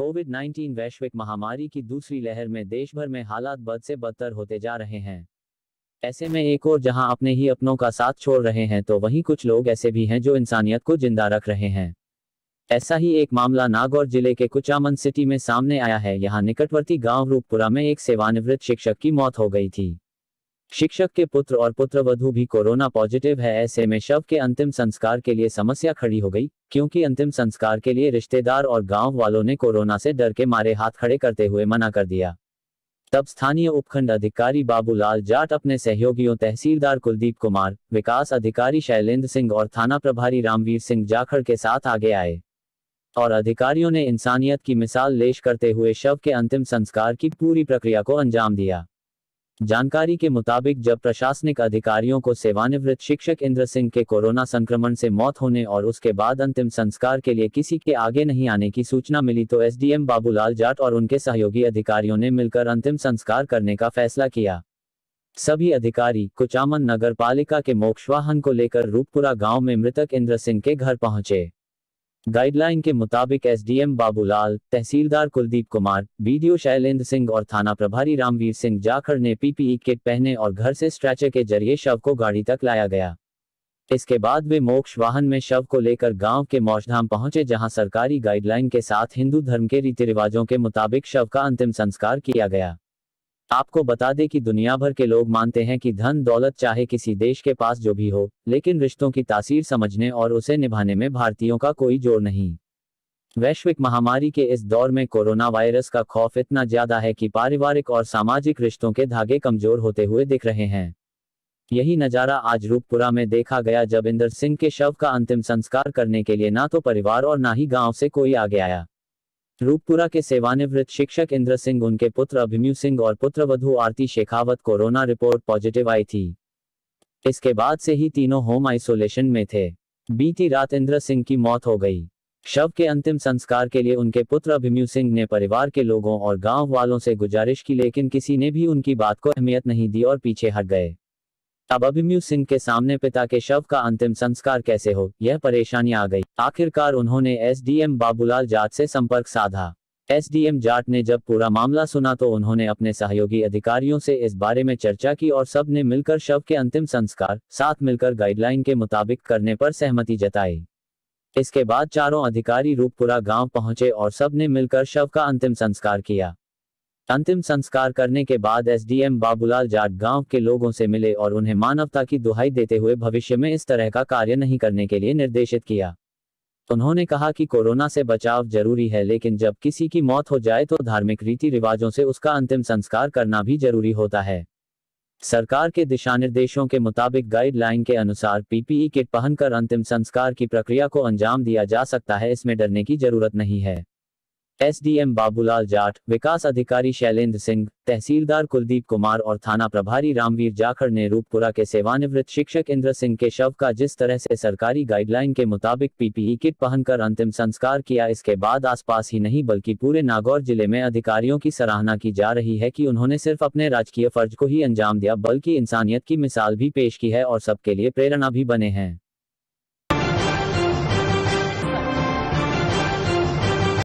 Covid 19 वैश्विक महामारी की दूसरी लहर में देश भर में हालात बद से बदतर होते जा रहे हैं ऐसे में एक और जहां अपने ही अपनों का साथ छोड़ रहे हैं तो वहीं कुछ लोग ऐसे भी हैं जो इंसानियत को जिंदा रख रहे हैं ऐसा ही एक मामला नागौर जिले के कुचामन सिटी में सामने आया है यहाँ निकटवर्ती गांव रूपपुरा में एक सेवानिवृत्त शिक्षक की मौत हो गई थी शिक्षक के पुत्र और पुत्र वधु भी कोरोना पॉजिटिव है ऐसे में शव के अंतिम संस्कार के लिए समस्या खड़ी हो गई क्योंकि अंतिम संस्कार के लिए रिश्तेदार और गांव वालों ने कोरोना से डर के मारे हाथ खड़े करते हुए मना कर दिया तब स्थानीय उपखंड अधिकारी बाबूलाल जाट अपने सहयोगियों तहसीलदार कुलदीप कुमार विकास अधिकारी शैलेंद्र सिंह और थाना प्रभारी रामवीर सिंह जाखड़ के साथ आगे आए और अधिकारियों ने इंसानियत की मिसाल लेश करते हुए शव के अंतिम संस्कार की पूरी प्रक्रिया को अंजाम दिया जानकारी के मुताबिक जब प्रशासनिक अधिकारियों को सेवानिवृत्त शिक्षक इंद्र सिंह के कोरोना संक्रमण से मौत होने और उसके बाद अंतिम संस्कार के लिए किसी के आगे नहीं आने की सूचना मिली तो एसडीएम बाबूलाल जाट और उनके सहयोगी अधिकारियों ने मिलकर अंतिम संस्कार करने का फैसला किया सभी अधिकारी कुचामन नगर पालिका के मोक्षवाहन को लेकर रूपपुरा गाँव में मृतक इंद्र सिंह के घर पहुंचे गाइडलाइन के मुताबिक एसडीएम बाबूलाल तहसीलदार कुलदीप कुमार वीडियो शैलेंद्र सिंह और थाना प्रभारी रामवीर सिंह जाखड़ ने पीपीई e किट पहने और घर से स्ट्रेचर के जरिए शव को गाड़ी तक लाया गया इसके बाद वे मोक्ष वाहन में शव को लेकर गांव के मौजधाम पहुंचे जहां सरकारी गाइडलाइन के साथ हिंदू धर्म के रीति रिवाजों के मुताबिक शव का अंतिम संस्कार किया गया आपको बता दें कि दुनिया भर के लोग मानते हैं कि धन दौलत चाहे किसी देश के पास जो भी हो लेकिन रिश्तों की तासीर समझने और उसे निभाने में भारतीयों का कोई जोर नहीं वैश्विक महामारी के इस दौर में कोरोना वायरस का खौफ इतना ज्यादा है कि पारिवारिक और सामाजिक रिश्तों के धागे कमजोर होते हुए दिख रहे हैं यही नज़ारा आज रूपपुरा में देखा गया जब इंदर सिंह के शव का अंतिम संस्कार करने के लिए ना तो परिवार और ना ही गांव से कोई आगे आया रूपपुरा के सेवानिवृत्त शिक्षक इंद्र सिंह उनके पुत्र अभिमन्यु सिंह और पुत्र वधु Aarti Shekhawat corona report positive आई थी इसके बाद से ही तीनों होम आइसोलेशन में थे बीती रात इंद्र सिंह की मौत हो गई शव के अंतिम संस्कार के लिए उनके पुत्र अभिमन्यु सिंह ने परिवार के लोगों और गांव वालों से गुजारिश की लेकिन किसी ने भी उनकी बात को अहमियत नहीं दी और पीछे हट गए अब अभिमयु सिंह के सामने पिता के शव का अंतिम संस्कार कैसे हो यह परेशानी आ गई आखिरकार उन्होंने एसडीएम बाबूलाल जाट से संपर्क साधा एसडीएम जाट ने जब पूरा मामला सुना तो उन्होंने अपने सहयोगी अधिकारियों से इस बारे में चर्चा की और सब ने मिलकर शव के अंतिम संस्कार साथ मिलकर गाइडलाइन के मुताबिक करने पर सहमति जताई इसके बाद चारों अधिकारी रूपपुरा गांव पहुंचे और सब ने मिलकर शव का अंतिम संस्कार किया अंतिम संस्कार करने के बाद एसडीएम बाबूलाल जाट गांव के लोगों से मिले और उन्हें मानवता की दुहाई देते हुए भविष्य में इस तरह का कार्य नहीं करने के लिए निर्देशित किया उन्होंने कहा कि कोरोना से बचाव जरूरी है लेकिन जब किसी की मौत हो जाए तो धार्मिक रीति रिवाजों से उसका अंतिम संस्कार करना भी जरूरी होता है सरकार के दिशा निर्देशों के मुताबिक गाइडलाइन के अनुसार पीपीई किट पहनकर अंतिम संस्कार की प्रक्रिया को अंजाम दिया जा सकता है इसमें डरने की जरूरत नहीं है एसडीएम बाबूलाल जाट विकास अधिकारी शैलेंद्र सिंह तहसीलदार कुलदीप कुमार और थाना प्रभारी रामवीर जाखड़ ने रूपपुरा के सेवानिवृत्त शिक्षक इंद्र सिंह के शव का जिस तरह से सरकारी गाइडलाइन के मुताबिक पीपीई किट पहनकर अंतिम संस्कार किया इसके बाद आसपास ही नहीं बल्कि पूरे नागौर जिले में अधिकारियों की सराहना की जा रही है की उन्होंने सिर्फ अपने राजकीय फर्ज को ही अंजाम दिया बल्कि इंसानियत की मिसाल भी पेश की है और सबके लिए प्रेरणा भी बने हैं